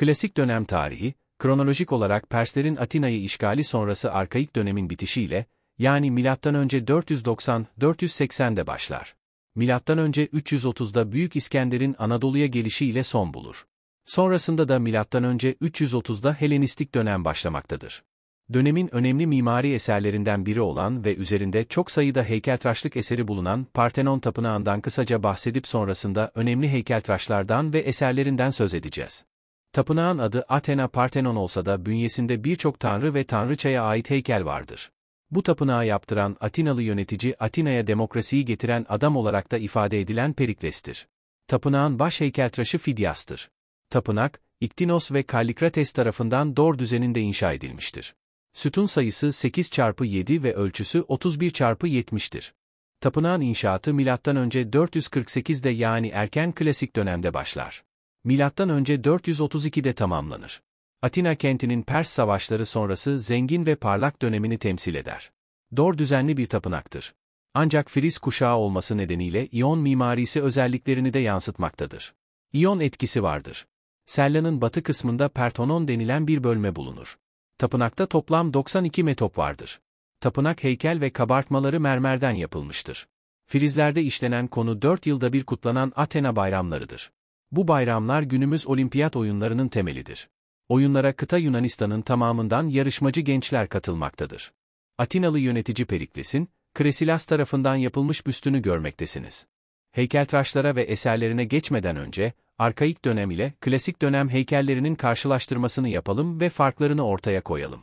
Klasik dönem tarihi, kronolojik olarak Perslerin Atina'yı işgali sonrası arkaik dönemin bitişiyle, yani M.Ö. 490-480'de başlar. M.Ö. 330'da Büyük İskender'in Anadolu'ya gelişiyle son bulur. Sonrasında da M.Ö. 330'da Helenistik dönem başlamaktadır. Dönemin önemli mimari eserlerinden biri olan ve üzerinde çok sayıda heykeltraşlık eseri bulunan Partenon Tapınağı'ndan kısaca bahsedip sonrasında önemli heykeltraşlardan ve eserlerinden söz edeceğiz. Tapınağın adı Athena Parthenon olsa da bünyesinde birçok tanrı ve tanrıçaya ait heykel vardır. Bu tapınağı yaptıran Atinalı yönetici Atina'ya demokrasiyi getiren adam olarak da ifade edilen Perikles'tir. Tapınağın baş heykeltıraşı Fidyas'tır. Tapınak, İktinos ve Kallikrates tarafından Dor düzeninde inşa edilmiştir. Sütun sayısı 8 çarpı 7 ve ölçüsü 31 çarpı 70'tir. Tapınağın inşaatı M.Ö. 448'de yani erken klasik dönemde başlar. Milattan önce 432'de tamamlanır. Atina kentinin Pers savaşları sonrası zengin ve parlak dönemini temsil eder. Dor düzenli bir tapınaktır. Ancak Filiz kuşağı olması nedeniyle İyon mimarisi özelliklerini de yansıtmaktadır. İyon etkisi vardır. Sella'nın batı kısmında Pertonon denilen bir bölme bulunur. Tapınakta toplam 92 metop vardır. Tapınak heykel ve kabartmaları mermerden yapılmıştır. Filizlerde işlenen konu 4 yılda bir kutlanan Athena bayramlarıdır. Bu bayramlar günümüz olimpiyat oyunlarının temelidir. Oyunlara kıta Yunanistan'ın tamamından yarışmacı gençler katılmaktadır. Atinalı yönetici Perikles'in, Kresilas tarafından yapılmış büstünü görmektesiniz. Heykeltraşlara ve eserlerine geçmeden önce, arkaik dönem ile klasik dönem heykellerinin karşılaştırmasını yapalım ve farklarını ortaya koyalım.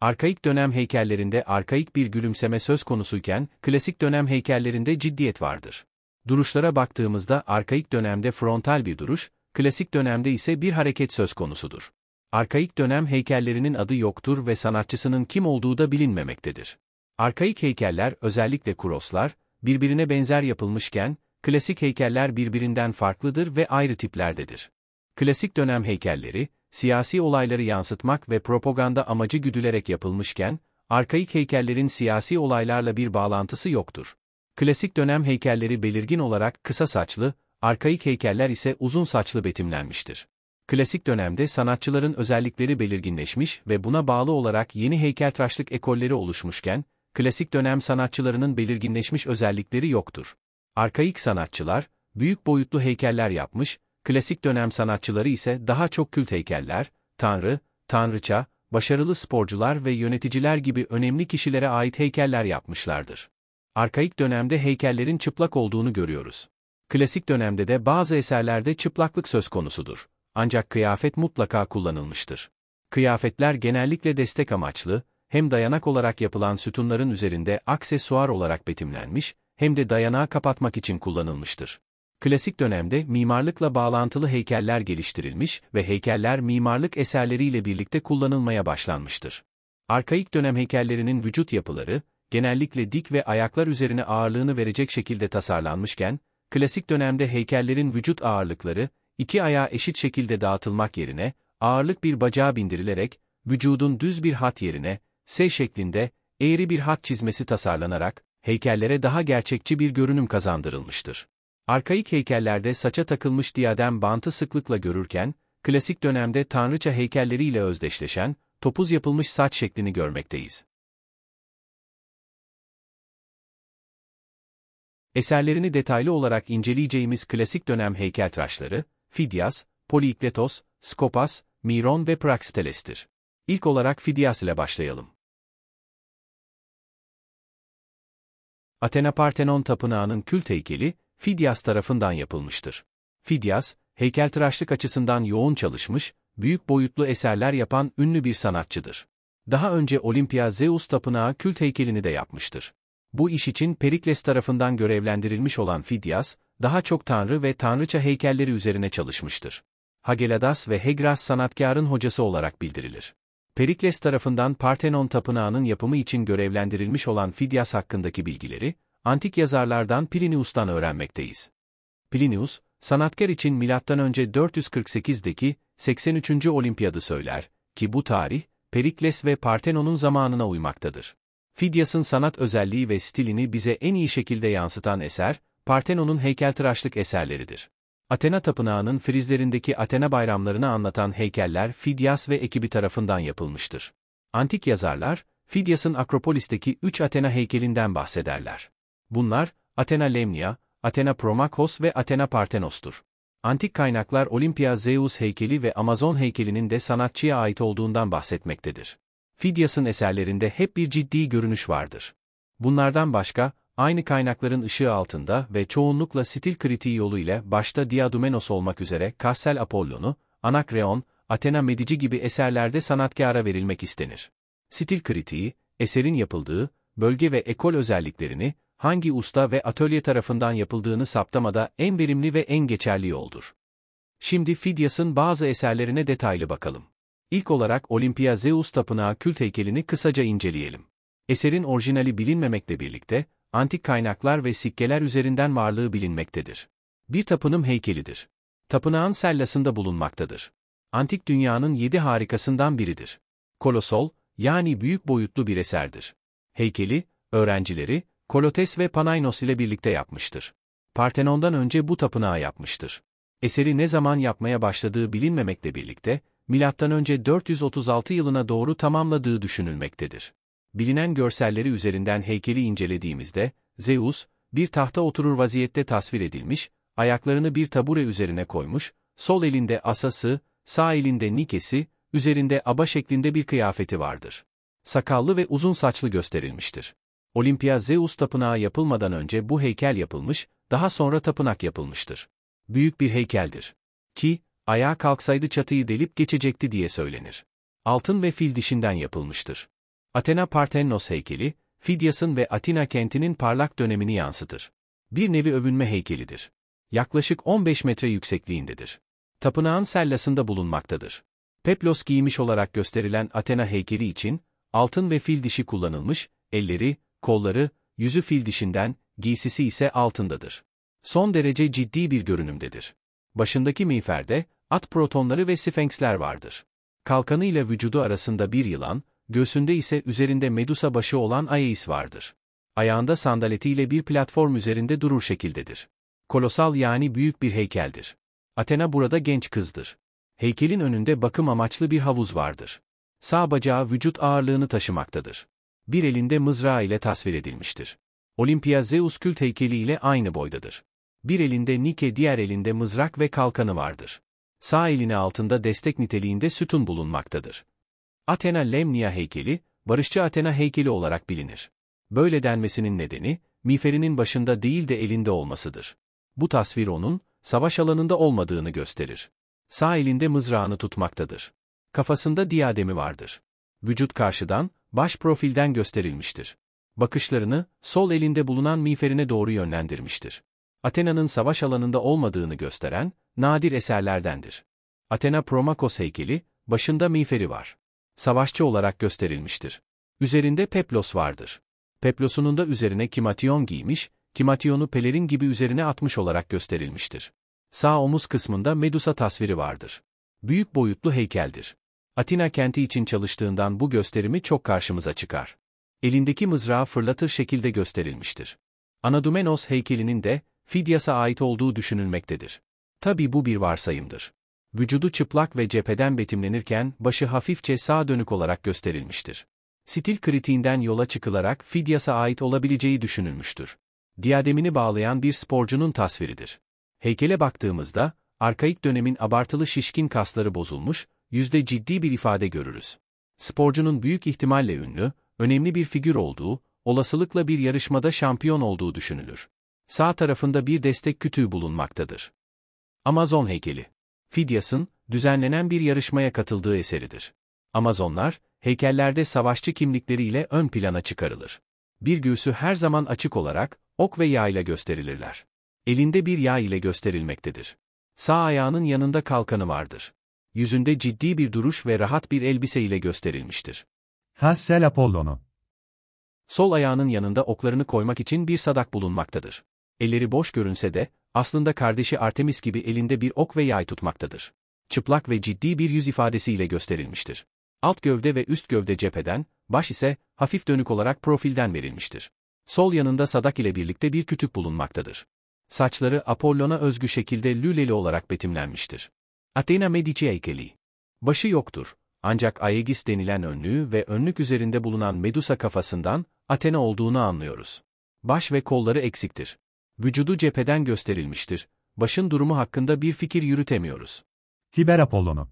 Arkaik dönem heykellerinde arkaik bir gülümseme söz konusuyken, klasik dönem heykellerinde ciddiyet vardır. Duruşlara baktığımızda arkaik dönemde frontal bir duruş, klasik dönemde ise bir hareket söz konusudur. Arkaik dönem heykellerinin adı yoktur ve sanatçısının kim olduğu da bilinmemektedir. Arkaik heykeller, özellikle kuroslar, birbirine benzer yapılmışken, klasik heykeller birbirinden farklıdır ve ayrı tiplerdedir. Klasik dönem heykelleri, siyasi olayları yansıtmak ve propaganda amacı güdülerek yapılmışken, arkaik heykellerin siyasi olaylarla bir bağlantısı yoktur. Klasik dönem heykelleri belirgin olarak kısa saçlı, arkaik heykeller ise uzun saçlı betimlenmiştir. Klasik dönemde sanatçıların özellikleri belirginleşmiş ve buna bağlı olarak yeni heykeltraşlık ekolleri oluşmuşken, klasik dönem sanatçılarının belirginleşmiş özellikleri yoktur. Arkaik sanatçılar, büyük boyutlu heykeller yapmış, klasik dönem sanatçıları ise daha çok kült heykeller, tanrı, tanrıça, başarılı sporcular ve yöneticiler gibi önemli kişilere ait heykeller yapmışlardır arkaik dönemde heykellerin çıplak olduğunu görüyoruz. Klasik dönemde de bazı eserlerde çıplaklık söz konusudur. Ancak kıyafet mutlaka kullanılmıştır. Kıyafetler genellikle destek amaçlı, hem dayanak olarak yapılan sütunların üzerinde aksesuar olarak betimlenmiş, hem de dayanağı kapatmak için kullanılmıştır. Klasik dönemde mimarlıkla bağlantılı heykeller geliştirilmiş ve heykeller mimarlık eserleriyle birlikte kullanılmaya başlanmıştır. Arkaik dönem heykellerinin vücut yapıları, genellikle dik ve ayaklar üzerine ağırlığını verecek şekilde tasarlanmışken, klasik dönemde heykellerin vücut ağırlıkları, iki ayağa eşit şekilde dağıtılmak yerine, ağırlık bir bacağa bindirilerek, vücudun düz bir hat yerine, S şeklinde, eğri bir hat çizmesi tasarlanarak, heykellere daha gerçekçi bir görünüm kazandırılmıştır. Arkaik heykellerde saça takılmış diadem bantı sıklıkla görürken, klasik dönemde tanrıça heykelleriyle özdeşleşen, topuz yapılmış saç şeklini görmekteyiz. Eserlerini detaylı olarak inceleyeceğimiz klasik dönem heykeltraşları, Fidyas, Polikletos, Skopas, Miron ve Praxiteles'tir. İlk olarak Fidyas ile başlayalım. Athena Parthenon Tapınağı'nın kült heykeli, Fidyas tarafından yapılmıştır. Fidyas, heykeltıraşlık açısından yoğun çalışmış, büyük boyutlu eserler yapan ünlü bir sanatçıdır. Daha önce Olimpia Zeus Tapınağı kült heykelini de yapmıştır. Bu iş için Perikles tarafından görevlendirilmiş olan Fidyas, daha çok tanrı ve tanrıça heykelleri üzerine çalışmıştır. Hageladas ve Hegras sanatkarın hocası olarak bildirilir. Perikles tarafından Partenon tapınağının yapımı için görevlendirilmiş olan Fidyas hakkındaki bilgileri, antik yazarlardan Plinius'tan öğrenmekteyiz. Plinius, sanatkar için M.Ö. 448'deki 83. Olimpiyadı söyler ki bu tarih, Perikles ve Partenon'un zamanına uymaktadır. Fidyas'ın sanat özelliği ve stilini bize en iyi şekilde yansıtan eser, Parthenon'un heykeltıraşlık eserleridir. Athena Tapınağı'nın frizlerindeki Athena bayramlarını anlatan heykeller Fidyas ve ekibi tarafından yapılmıştır. Antik yazarlar, Fidyas'ın Akropolis'teki üç Athena heykelinden bahsederler. Bunlar, Athena Lemnia, Athena Promachos ve Athena Parthenos'tur. Antik kaynaklar Olimpia Zeus heykeli ve Amazon heykelinin de sanatçıya ait olduğundan bahsetmektedir. Fidyas'ın eserlerinde hep bir ciddi görünüş vardır. Bunlardan başka, aynı kaynakların ışığı altında ve çoğunlukla stil kritiği yoluyla başta Diadumenos olmak üzere Kassel Apollon'u, Anakreon, Athena Medici gibi eserlerde sanatkara verilmek istenir. Stil kritiği, eserin yapıldığı, bölge ve ekol özelliklerini, hangi usta ve atölye tarafından yapıldığını saptamada en verimli ve en geçerli yoldur. Şimdi Fidyas'ın bazı eserlerine detaylı bakalım. İlk olarak Olimpia Zeus Tapınağı kült heykelini kısaca inceleyelim. Eserin orijinali bilinmemekle birlikte, antik kaynaklar ve sikkeler üzerinden varlığı bilinmektedir. Bir tapınım heykelidir. Tapınağın sellasında bulunmaktadır. Antik dünyanın yedi harikasından biridir. Kolosol, yani büyük boyutlu bir eserdir. Heykeli, öğrencileri, Kolotes ve Panaynos ile birlikte yapmıştır. Partenon'dan önce bu tapınağı yapmıştır. Eseri ne zaman yapmaya başladığı bilinmemekle birlikte, önce 436 yılına doğru tamamladığı düşünülmektedir. Bilinen görselleri üzerinden heykeli incelediğimizde, Zeus, bir tahta oturur vaziyette tasvir edilmiş, ayaklarını bir tabure üzerine koymuş, sol elinde asası, sağ elinde nikesi, üzerinde aba şeklinde bir kıyafeti vardır. Sakallı ve uzun saçlı gösterilmiştir. Olimpia Zeus tapınağı yapılmadan önce bu heykel yapılmış, daha sonra tapınak yapılmıştır. Büyük bir heykeldir. Ki, Ayağa kalksaydı çatıyı delip geçecekti diye söylenir. Altın ve fil dişinden yapılmıştır. Athena Parthenos heykeli, Fidyas'ın ve Atina kentinin parlak dönemini yansıtır. Bir nevi övünme heykelidir. Yaklaşık 15 metre yüksekliğindedir. Tapınağın sellasında bulunmaktadır. Peplos giymiş olarak gösterilen Athena heykeli için, altın ve fil dişi kullanılmış, elleri, kolları, yüzü fil dişinden, giysisi ise altındadır. Son derece ciddi bir görünümdedir. Başındaki miğferde, at protonları ve sfenksler vardır. Kalkanı ile vücudu arasında bir yılan, göğsünde ise üzerinde medusa başı olan Aeis vardır. Ayağında sandaletiyle bir platform üzerinde durur şekildedir. Kolosal yani büyük bir heykeldir. Athena burada genç kızdır. Heykelin önünde bakım amaçlı bir havuz vardır. Sağ bacağı vücut ağırlığını taşımaktadır. Bir elinde mızrağı ile tasvir edilmiştir. Olimpia Zeus kült heykeli ile aynı boydadır. Bir elinde Nike diğer elinde mızrak ve kalkanı vardır sağ elini altında destek niteliğinde sütun bulunmaktadır. Athena Lemnia heykeli, barışçı Athena heykeli olarak bilinir. Böyle denmesinin nedeni, miferinin başında değil de elinde olmasıdır. Bu tasvir onun, savaş alanında olmadığını gösterir. Sağ elinde mızrağını tutmaktadır. Kafasında diadem'i vardır. Vücut karşıdan, baş profilden gösterilmiştir. Bakışlarını, sol elinde bulunan miğferine doğru yönlendirmiştir. Athena'nın savaş alanında olmadığını gösteren nadir eserlerdendir. Athena Promakos heykeli, başında miğferi var. Savaşçı olarak gösterilmiştir. Üzerinde peplos vardır. Peplosunun da üzerine kimation giymiş, kimatiyonu pelerin gibi üzerine atmış olarak gösterilmiştir. Sağ omuz kısmında Medusa tasviri vardır. Büyük boyutlu heykeldir. Atina kenti için çalıştığından bu gösterimi çok karşımıza çıkar. Elindeki mızrağı fırlatır şekilde gösterilmiştir. Anadumenos heykelinin de Fidyas'a ait olduğu düşünülmektedir. Tabi bu bir varsayımdır. Vücudu çıplak ve cepheden betimlenirken başı hafifçe sağ dönük olarak gösterilmiştir. Stil kritiğinden yola çıkılarak Fidyas'a ait olabileceği düşünülmüştür. Diademini bağlayan bir sporcunun tasviridir. Heykele baktığımızda, arkaik dönemin abartılı şişkin kasları bozulmuş, yüzde ciddi bir ifade görürüz. Sporcunun büyük ihtimalle ünlü, önemli bir figür olduğu, olasılıkla bir yarışmada şampiyon olduğu düşünülür. Sağ tarafında bir destek kütüğü bulunmaktadır. Amazon heykeli. Fidyas'ın, düzenlenen bir yarışmaya katıldığı eseridir. Amazonlar, heykellerde savaşçı kimlikleriyle ön plana çıkarılır. Bir göğsü her zaman açık olarak, ok ve yağ ile gösterilirler. Elinde bir yağ ile gösterilmektedir. Sağ ayağının yanında kalkanı vardır. Yüzünde ciddi bir duruş ve rahat bir elbise ile gösterilmiştir. Hassel Apollon'u. Sol ayağının yanında oklarını koymak için bir sadak bulunmaktadır. Elleri boş görünse de, aslında kardeşi Artemis gibi elinde bir ok ve yay tutmaktadır. Çıplak ve ciddi bir yüz ifadesiyle gösterilmiştir. Alt gövde ve üst gövde cepheden, baş ise hafif dönük olarak profilden verilmiştir. Sol yanında sadak ile birlikte bir kütük bulunmaktadır. Saçları Apollon'a özgü şekilde lüleli olarak betimlenmiştir. Athena Medici heykeli. Başı yoktur, ancak Aegis denilen önlüğü ve önlük üzerinde bulunan Medusa kafasından Athena olduğunu anlıyoruz. Baş ve kolları eksiktir vücudu cepheden gösterilmiştir. Başın durumu hakkında bir fikir yürütemiyoruz. Tiber Apollon'u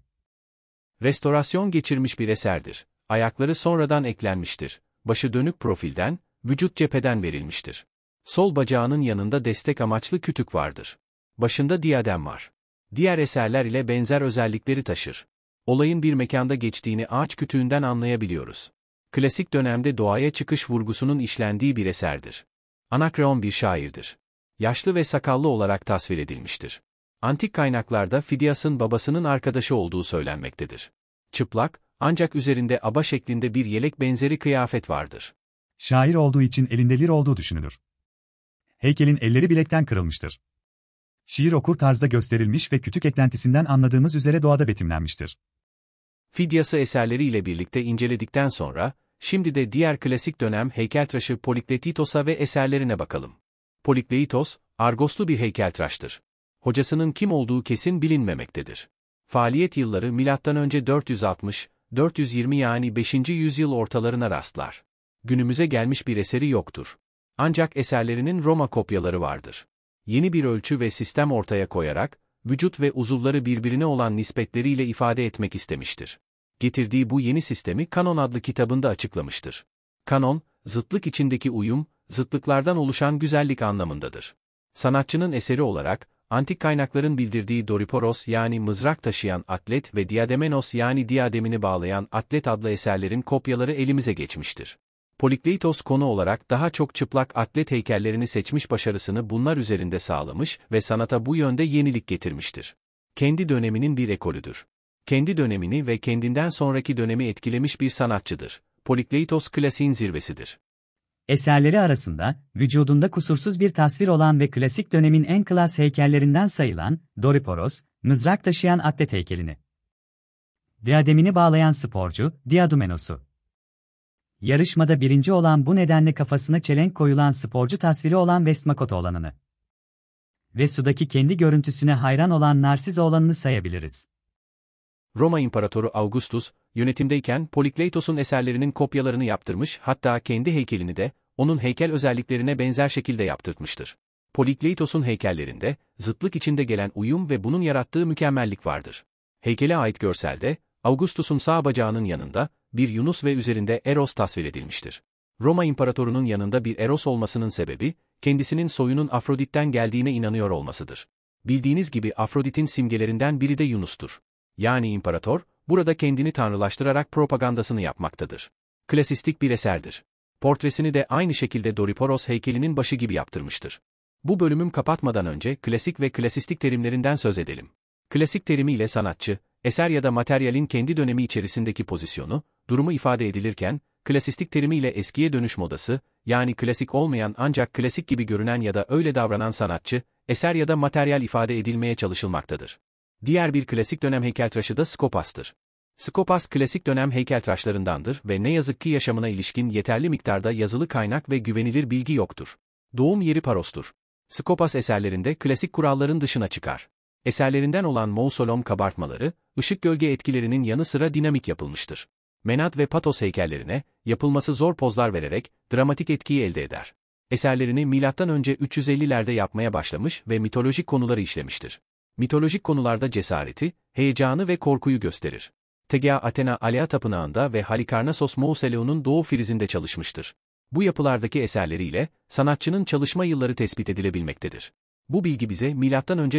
Restorasyon geçirmiş bir eserdir. Ayakları sonradan eklenmiştir. Başı dönük profilden, vücut cepheden verilmiştir. Sol bacağının yanında destek amaçlı kütük vardır. Başında diadem var. Diğer eserler ile benzer özellikleri taşır. Olayın bir mekanda geçtiğini ağaç kütüğünden anlayabiliyoruz. Klasik dönemde doğaya çıkış vurgusunun işlendiği bir eserdir. Anakreon bir şairdir yaşlı ve sakallı olarak tasvir edilmiştir. Antik kaynaklarda Fidias'ın babasının arkadaşı olduğu söylenmektedir. Çıplak, ancak üzerinde aba şeklinde bir yelek benzeri kıyafet vardır. Şair olduğu için elinde lir olduğu düşünülür. Heykelin elleri bilekten kırılmıştır. Şiir okur tarzda gösterilmiş ve kütük eklentisinden anladığımız üzere doğada betimlenmiştir. Fidyası eserleriyle birlikte inceledikten sonra, şimdi de diğer klasik dönem heykeltıraşı Polikletitos'a ve eserlerine bakalım. Polikleitos, Argoslu bir heykeltraştır. Hocasının kim olduğu kesin bilinmemektedir. Faaliyet yılları M.Ö. 460-420 yani 5. yüzyıl ortalarına rastlar. Günümüze gelmiş bir eseri yoktur. Ancak eserlerinin Roma kopyaları vardır. Yeni bir ölçü ve sistem ortaya koyarak, vücut ve uzuvları birbirine olan nispetleriyle ifade etmek istemiştir. Getirdiği bu yeni sistemi Kanon adlı kitabında açıklamıştır. Kanon, zıtlık içindeki uyum, zıtlıklardan oluşan güzellik anlamındadır. Sanatçının eseri olarak, antik kaynakların bildirdiği Doriporos yani mızrak taşıyan atlet ve Diademenos yani diademini bağlayan atlet adlı eserlerin kopyaları elimize geçmiştir. Polikleitos konu olarak daha çok çıplak atlet heykellerini seçmiş başarısını bunlar üzerinde sağlamış ve sanata bu yönde yenilik getirmiştir. Kendi döneminin bir ekolüdür. Kendi dönemini ve kendinden sonraki dönemi etkilemiş bir sanatçıdır. Polikleitos klasiğin zirvesidir. Eserleri arasında, vücudunda kusursuz bir tasvir olan ve klasik dönemin en klas heykellerinden sayılan, Doriporos, mızrak taşıyan atlet heykelini. Diademini bağlayan sporcu, Diadumenos'u. Yarışmada birinci olan bu nedenle kafasına çelenk koyulan sporcu tasviri olan Westmacott olanını. Ve sudaki kendi görüntüsüne hayran olan Narsiz olanını sayabiliriz. Roma İmparatoru Augustus, yönetimdeyken Polikleitos'un eserlerinin kopyalarını yaptırmış hatta kendi heykelini de, onun heykel özelliklerine benzer şekilde yaptırtmıştır. Polikleitos'un heykellerinde, zıtlık içinde gelen uyum ve bunun yarattığı mükemmellik vardır. Heykele ait görselde, Augustus'un sağ bacağının yanında, bir Yunus ve üzerinde Eros tasvir edilmiştir. Roma imparatorunun yanında bir Eros olmasının sebebi, kendisinin soyunun Afrodit'ten geldiğine inanıyor olmasıdır. Bildiğiniz gibi Afrodit'in simgelerinden biri de Yunus'tur. Yani imparator, burada kendini tanrılaştırarak propagandasını yapmaktadır. Klasistik bir eserdir. Portresini de aynı şekilde Doriporos heykelinin başı gibi yaptırmıştır. Bu bölümüm kapatmadan önce klasik ve klasistik terimlerinden söz edelim. Klasik terimiyle sanatçı, eser ya da materyalin kendi dönemi içerisindeki pozisyonu, durumu ifade edilirken, klasistik terimiyle eskiye dönüş modası, yani klasik olmayan ancak klasik gibi görünen ya da öyle davranan sanatçı, eser ya da materyal ifade edilmeye çalışılmaktadır. Diğer bir klasik dönem heykeltıraşı da Skopas'tır. Skopas klasik dönem heykeltıraşlarındandır ve ne yazık ki yaşamına ilişkin yeterli miktarda yazılı kaynak ve güvenilir bilgi yoktur. Doğum yeri Paros'tur. Skopas eserlerinde klasik kuralların dışına çıkar. Eserlerinden olan mausolom kabartmaları, ışık gölge etkilerinin yanı sıra dinamik yapılmıştır. Menat ve Patos heykellerine, yapılması zor pozlar vererek, dramatik etkiyi elde eder. Eserlerini M.Ö. 350'lerde yapmaya başlamış ve mitolojik konuları işlemiştir mitolojik konularda cesareti, heyecanı ve korkuyu gösterir. Tegea Athena Alea Tapınağı'nda ve Halikarnasos Mausoleum'un doğu frizinde çalışmıştır. Bu yapılardaki eserleriyle sanatçının çalışma yılları tespit edilebilmektedir. Bu bilgi bize M.Ö.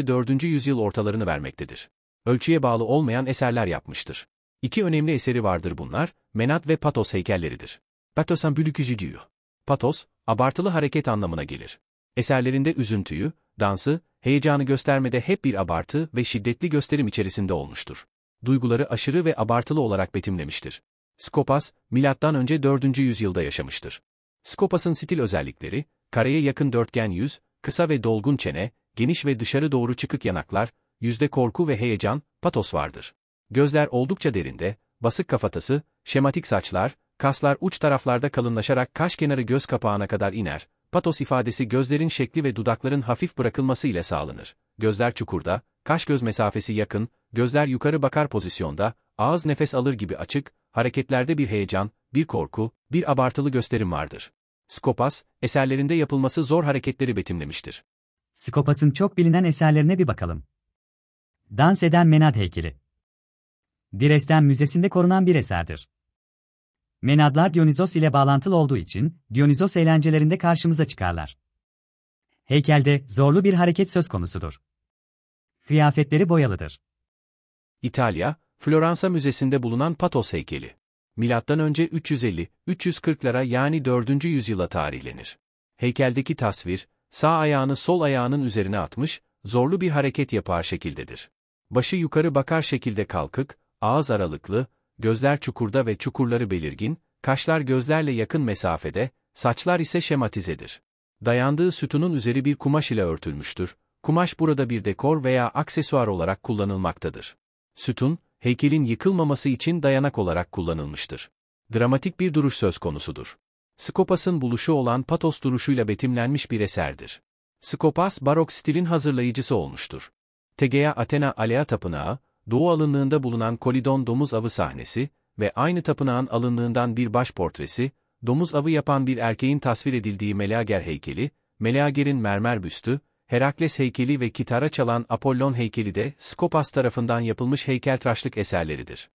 4. yüzyıl ortalarını vermektedir. Ölçüye bağlı olmayan eserler yapmıştır. İki önemli eseri vardır bunlar, Menat ve Patos heykelleridir. Patosan bülüküzü diyor. Patos, abartılı hareket anlamına gelir. Eserlerinde üzüntüyü, dansı, heyecanı göstermede hep bir abartı ve şiddetli gösterim içerisinde olmuştur. Duyguları aşırı ve abartılı olarak betimlemiştir. Skopas, M.Ö. 4. yüzyılda yaşamıştır. Skopas'ın stil özellikleri, kareye yakın dörtgen yüz, kısa ve dolgun çene, geniş ve dışarı doğru çıkık yanaklar, yüzde korku ve heyecan, patos vardır. Gözler oldukça derinde, basık kafatası, şematik saçlar, kaslar uç taraflarda kalınlaşarak kaş kenarı göz kapağına kadar iner, Patos ifadesi gözlerin şekli ve dudakların hafif bırakılması ile sağlanır. Gözler çukurda, kaş göz mesafesi yakın, gözler yukarı bakar pozisyonda, ağız nefes alır gibi açık, hareketlerde bir heyecan, bir korku, bir abartılı gösterim vardır. Skopas, eserlerinde yapılması zor hareketleri betimlemiştir. Skopas'ın çok bilinen eserlerine bir bakalım. Dans eden Menad heykeli. Diresten Müzesi'nde korunan bir eserdir. Menadlar Dionizos ile bağlantılı olduğu için Dionizos eğlencelerinde karşımıza çıkarlar. Heykelde zorlu bir hareket söz konusudur. Kıyafetleri boyalıdır. İtalya, Floransa Müzesi'nde bulunan Patos heykeli. Milattan önce 350-340'lara yani 4. yüzyıla tarihlenir. Heykeldeki tasvir, sağ ayağını sol ayağının üzerine atmış, zorlu bir hareket yapar şekildedir. Başı yukarı bakar şekilde kalkık, ağız aralıklı, gözler çukurda ve çukurları belirgin, kaşlar gözlerle yakın mesafede, saçlar ise şematizedir. Dayandığı sütunun üzeri bir kumaş ile örtülmüştür, kumaş burada bir dekor veya aksesuar olarak kullanılmaktadır. Sütun, heykelin yıkılmaması için dayanak olarak kullanılmıştır. Dramatik bir duruş söz konusudur. Skopas'ın buluşu olan patos duruşuyla betimlenmiş bir eserdir. Skopas barok stilin hazırlayıcısı olmuştur. Tegea Athena Alea Tapınağı, Doğu alınlığında bulunan kolidon domuz avı sahnesi ve aynı tapınağın alınlığından bir baş portresi, domuz avı yapan bir erkeğin tasvir edildiği Meleager heykeli, Meleager'in mermer büstü, Herakles heykeli ve kitara çalan Apollon heykeli de Skopas tarafından yapılmış heykeltıraşlık eserleridir.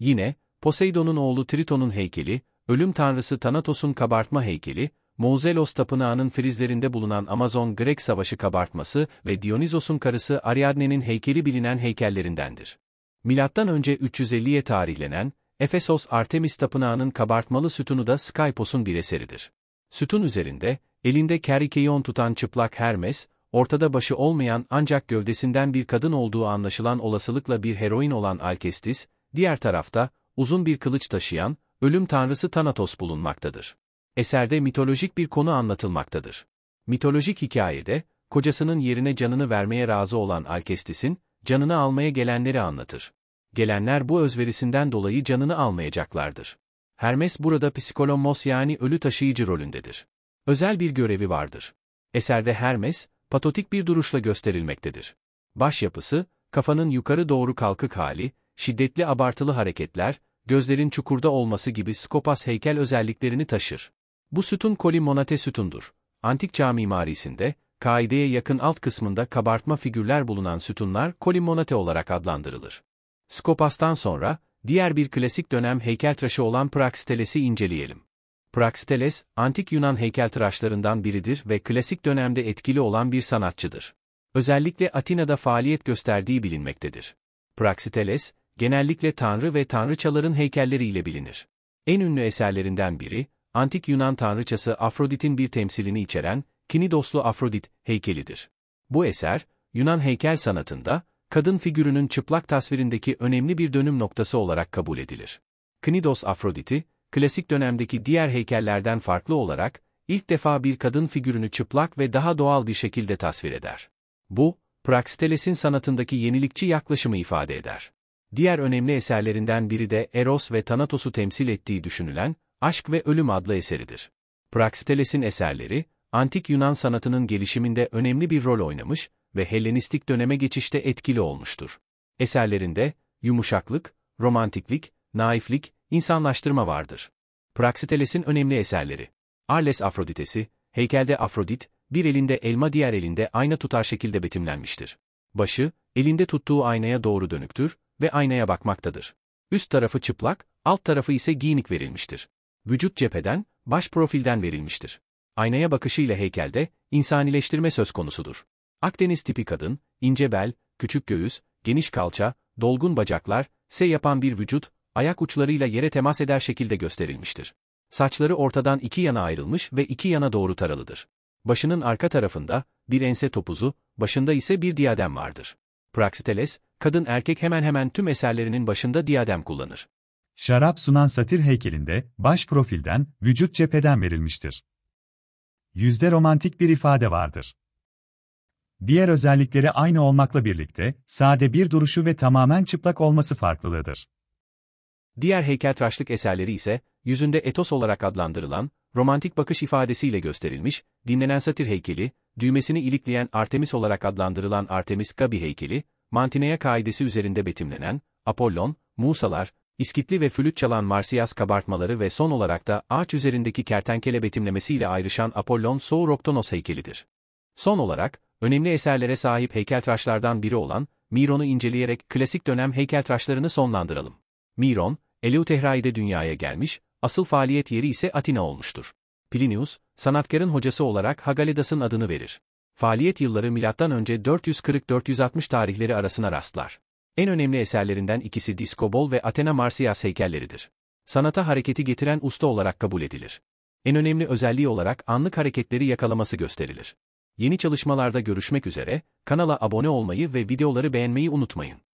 Yine, Poseidon'un oğlu Triton'un heykeli, ölüm tanrısı Thanatos'un kabartma heykeli, Mauzelos Tapınağı'nın frizlerinde bulunan Amazon-Grek Savaşı kabartması ve Dionysos'un karısı Ariadne'nin heykeli bilinen heykellerindendir. Milattan önce 350'ye tarihlenen Efesos Artemis Tapınağı'nın kabartmalı sütunu da Skypos'un bir eseridir. Sütun üzerinde, elinde kerikeion tutan çıplak Hermes, ortada başı olmayan ancak gövdesinden bir kadın olduğu anlaşılan olasılıkla bir heroin olan Alkestis, diğer tarafta, uzun bir kılıç taşıyan, ölüm tanrısı Thanatos bulunmaktadır. Eserde mitolojik bir konu anlatılmaktadır. Mitolojik hikayede, kocasının yerine canını vermeye razı olan Alkestis'in, canını almaya gelenleri anlatır. Gelenler bu özverisinden dolayı canını almayacaklardır. Hermes burada psikolomos yani ölü taşıyıcı rolündedir. Özel bir görevi vardır. Eserde Hermes, patotik bir duruşla gösterilmektedir. Başyapısı, kafanın yukarı doğru kalkık hali, şiddetli abartılı hareketler, gözlerin çukurda olması gibi skopas heykel özelliklerini taşır. Bu sütun koli monate sütundur. Antik çağ mimarisinde, kaideye yakın alt kısmında kabartma figürler bulunan sütunlar koli monate olarak adlandırılır. Skopas'tan sonra, diğer bir klasik dönem heykeltıraşı olan Praxiteles'i inceleyelim. Praxiteles, antik Yunan heykeltıraşlarından biridir ve klasik dönemde etkili olan bir sanatçıdır. Özellikle Atina'da faaliyet gösterdiği bilinmektedir. Praxiteles, genellikle tanrı ve tanrıçaların heykelleriyle bilinir. En ünlü eserlerinden biri, antik Yunan tanrıçası Afrodit'in bir temsilini içeren Kinidoslu Afrodit heykelidir. Bu eser, Yunan heykel sanatında, kadın figürünün çıplak tasvirindeki önemli bir dönüm noktası olarak kabul edilir. Knidos Afrodit'i, klasik dönemdeki diğer heykellerden farklı olarak, ilk defa bir kadın figürünü çıplak ve daha doğal bir şekilde tasvir eder. Bu, Praxiteles'in sanatındaki yenilikçi yaklaşımı ifade eder. Diğer önemli eserlerinden biri de Eros ve Thanatos'u temsil ettiği düşünülen Aşk ve Ölüm adlı eseridir. Praxiteles'in eserleri, antik Yunan sanatının gelişiminde önemli bir rol oynamış ve Hellenistik döneme geçişte etkili olmuştur. Eserlerinde yumuşaklık, romantiklik, naiflik, insanlaştırma vardır. Praxiteles'in önemli eserleri. Arles Afroditesi, heykelde Afrodit, bir elinde elma diğer elinde ayna tutar şekilde betimlenmiştir. Başı, elinde tuttuğu aynaya doğru dönüktür ve aynaya bakmaktadır. Üst tarafı çıplak, alt tarafı ise giyinik verilmiştir vücut cepheden, baş profilden verilmiştir. Aynaya bakışıyla heykelde, insanileştirme söz konusudur. Akdeniz tipi kadın, ince bel, küçük göğüs, geniş kalça, dolgun bacaklar, S yapan bir vücut, ayak uçlarıyla yere temas eder şekilde gösterilmiştir. Saçları ortadan iki yana ayrılmış ve iki yana doğru taralıdır. Başının arka tarafında, bir ense topuzu, başında ise bir diadem vardır. Praxiteles, kadın erkek hemen hemen tüm eserlerinin başında diadem kullanır. Şarap sunan satir heykelinde, baş profilden, vücut cepheden verilmiştir. Yüzde romantik bir ifade vardır. Diğer özellikleri aynı olmakla birlikte, sade bir duruşu ve tamamen çıplak olması farklılığıdır. Diğer heykeltıraşlık eserleri ise, yüzünde etos olarak adlandırılan, romantik bakış ifadesiyle gösterilmiş, dinlenen satir heykeli, düğmesini ilikleyen Artemis olarak adlandırılan Artemis Gabi heykeli, Mantinea kaidesi üzerinde betimlenen, Apollon, Musalar, İskitli ve flüt çalan Marsiyas kabartmaları ve son olarak da ağaç üzerindeki kertenkele betimlemesiyle ayrışan Apollon Souroktonos heykelidir. Son olarak, önemli eserlere sahip heykeltraşlardan biri olan, Miron'u inceleyerek klasik dönem heykeltraşlarını sonlandıralım. Miron, Eleuterai'de dünyaya gelmiş, asıl faaliyet yeri ise Atina olmuştur. Plinius, sanatkarın hocası olarak Hagaledas'ın adını verir. Faaliyet yılları M.Ö. 440-460 tarihleri arasına rastlar. En önemli eserlerinden ikisi Diskobol ve Athena Marsyas heykelleridir. Sanata hareketi getiren usta olarak kabul edilir. En önemli özelliği olarak anlık hareketleri yakalaması gösterilir. Yeni çalışmalarda görüşmek üzere, kanala abone olmayı ve videoları beğenmeyi unutmayın.